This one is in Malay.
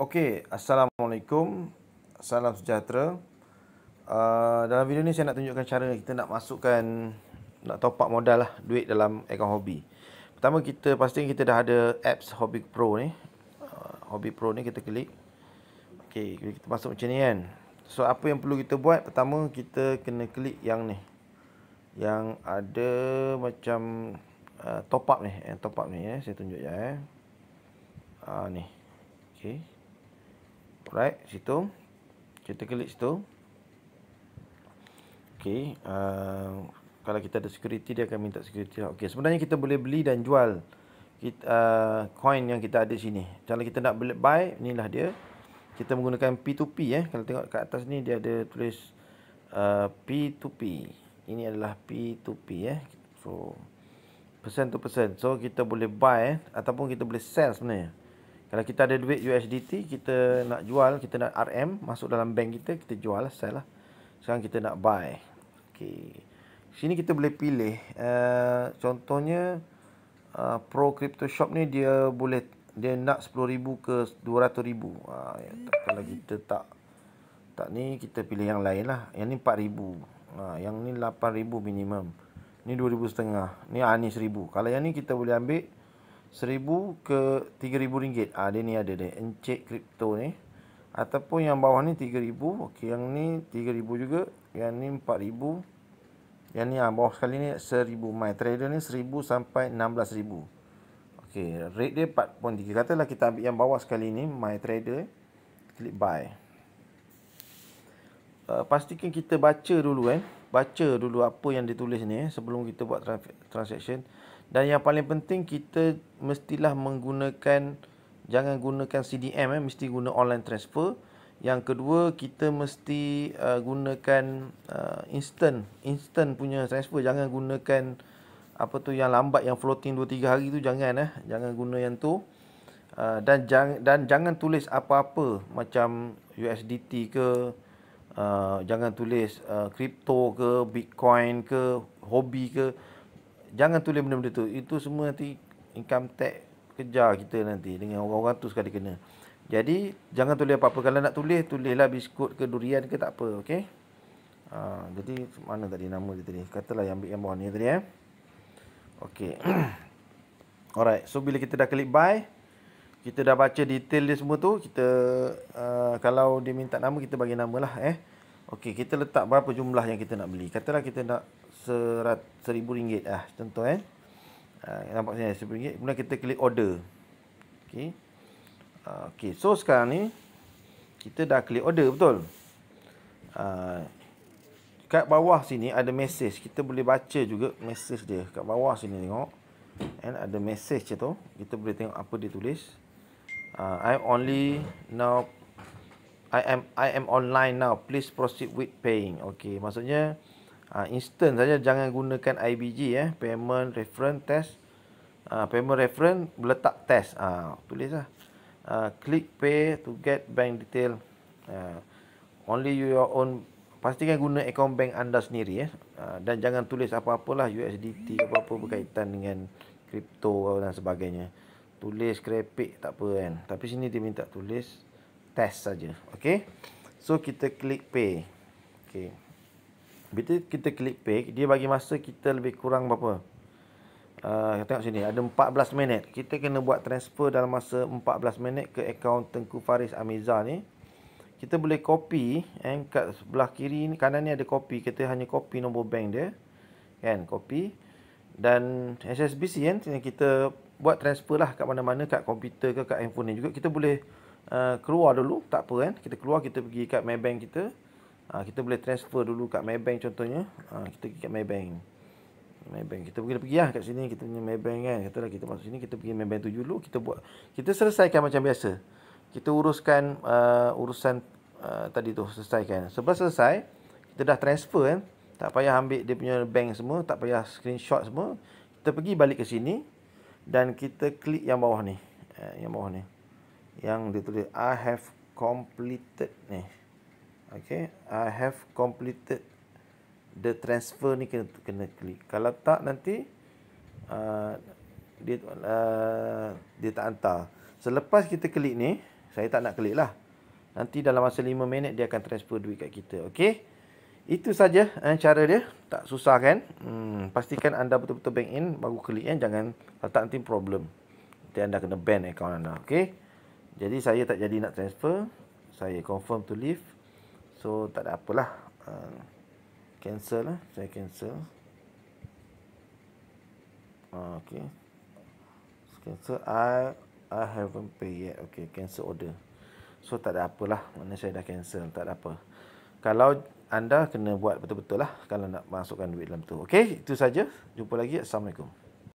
Okey, Assalamualaikum. Salam sejahtera. Uh, dalam video ni saya nak tunjukkan cara kita nak masukkan, nak top up modal lah, duit dalam akaun hobi. Pertama, kita pastikan kita dah ada apps hobi Pro ni. Uh, hobby Pro ni kita klik. Okey, kita masuk macam ni kan. So, apa yang perlu kita buat? Pertama, kita kena klik yang ni. Yang ada macam uh, top up ni. Eh, top up ni eh. Saya tunjuk je eh. Uh, ni. Okey right situ kita klik situ okey uh, kalau kita ada security dia akan minta security okey sebenarnya kita boleh beli dan jual kita uh, coin yang kita ada sini kalau kita nak beli buy inilah dia kita menggunakan P2P eh kalau tengok kat atas ni dia ada tulis uh, P2P ini adalah P2P eh so persen tu persen so kita boleh buy eh ataupun kita boleh sell sebenarnya kalau kita ada duit USDT, kita nak jual, kita nak RM masuk dalam bank kita, kita jual lah, sell lah. Sekarang kita nak buy. Okay. Sini kita boleh pilih. Uh, contohnya, uh, Pro Crypto Shop ni dia boleh, dia nak RM10,000 ke RM200,000. Uh, kalau kita tak, tak ni, kita pilih yang lain lah. Yang ni RM4,000. Uh, ah, yang ni RM8,000 minimum. Ni RM2,500. Ni Anis RM1,000. Kalau yang ni kita boleh ambil 1000 ke 3000 ringgit. Ah dia ni ada ni encik kripto ni. Ataupun yang bawah ni 3000, okey yang ni 3000 juga, yang ni 4000. Yang ni ah bawah sekali ni 1000 my trader ni 1000 sampai 16000. Okey, rate dia 4.3. Katalah kita ambil yang bawah sekali ni my trader klik buy. Uh, eh, pastikan kita baca dulu kan. Baca dulu apa yang ditulis ni sebelum kita buat transaction dan yang paling penting kita mestilah menggunakan jangan gunakan CDM eh mesti guna online transfer yang kedua kita mesti uh, gunakan uh, instant instant punya transfer jangan gunakan apa tu yang lambat yang floating 2 3 hari tu jangan eh jangan guna yang tu uh, dan jangan dan jangan tulis apa-apa macam USDT ke uh, jangan tulis uh, crypto ke bitcoin ke hobi ke jangan tulis benda-benda tu itu semua nanti income tax kejar kita nanti dengan orang-orang tu sekali kena jadi jangan tulis apa-apa kalau nak tulis tulislah biskut ke durian ke tak apa okay? ha, jadi mana tadi nama dia tadi katalah yang ambil yang bawah ni tadi eh okey alright so bila kita dah klik buy kita dah baca detail dia semua tu kita uh, kalau dia minta nama kita bagi nama lah, eh Okey, kita letak berapa jumlah yang kita nak beli. Katalah kita nak serat, seribu ringgit lah. Contoh eh. Uh, nampak sini seribu ringgit. Kemudian kita klik order. Okey. Uh, Okey, so sekarang ni. Kita dah klik order, betul? Uh, kat bawah sini ada mesej. Kita boleh baca juga mesej dia. Kat bawah sini tengok. And ada mesej je tu. Kita boleh tengok apa dia tulis. Uh, I only now I am I am online now. Please proceed with paying. Okey, maksudnya uh, instant saja jangan gunakan IBG eh. Payment reference test. Uh, payment reference letak test. Ah, uh, tulislah. Uh, ah, click pay to get bank detail. Uh, only you your own pastikan guna akaun bank anda sendiri eh. Uh, dan jangan tulis apa-apalah USDT apa-apa berkaitan dengan kripto dan sebagainya. Tulis kerepek tak apa kan. Tapi sini dia minta tulis test saja. Okey. So kita klik pay. Okey. Bila kita klik pay, dia bagi masa kita lebih kurang berapa? Uh, tengok sini, ada 14 minit. Kita kena buat transfer dalam masa 14 minit ke akaun Tengku Faris Amiza ni. Kita boleh copy eh, kat sebelah kiri ni, kanan ni ada copy. Kita hanya copy nombor bank dia. Kan, copy. Dan SSBC kan, kita buat transfer lah kat mana-mana, kat komputer ke, kat handphone ni juga. Kita boleh Ah, keluar dulu tak apa kan kita keluar kita pergi kat Maybank kita uh, kita boleh transfer dulu kat Maybank contohnya uh, kita pergi kat Maybank Maybank kita boleh pergi lah kat sini kita punya Maybank kan katalah kita masuk sini kita pergi Maybank tu dulu kita buat kita selesaikan macam biasa kita uruskan uh, urusan uh, tadi tu selesaikan Sebab selesai kita dah transfer kan tak payah ambil dia punya bank semua tak payah screenshot semua kita pergi balik ke sini dan kita klik yang bawah ni yang bawah ni yang ditulis I have completed ni. Okay, I have completed the transfer ni kena kena klik. Kalau tak nanti uh, dia uh, dia tak hantar. Selepas kita klik ni, saya tak nak klik lah. Nanti dalam masa 5 minit dia akan transfer duit kat kita. Okay, itu saja eh, cara dia. Tak susah kan? Hmm, pastikan anda betul-betul bank in baru klik kan. Jangan tak nanti problem. Nanti anda kena ban akaun anda. Okay. Jadi saya tak jadi nak transfer Saya confirm to leave So tak ada apalah uh, Cancel lah Saya cancel uh, Okay Cancel I I haven't pay yet Okay cancel order So tak ada apalah Mana saya dah cancel Tak ada apa Kalau anda kena buat betul-betul lah Kalau nak masukkan duit dalam tu Okay itu saja. Jumpa lagi Assalamualaikum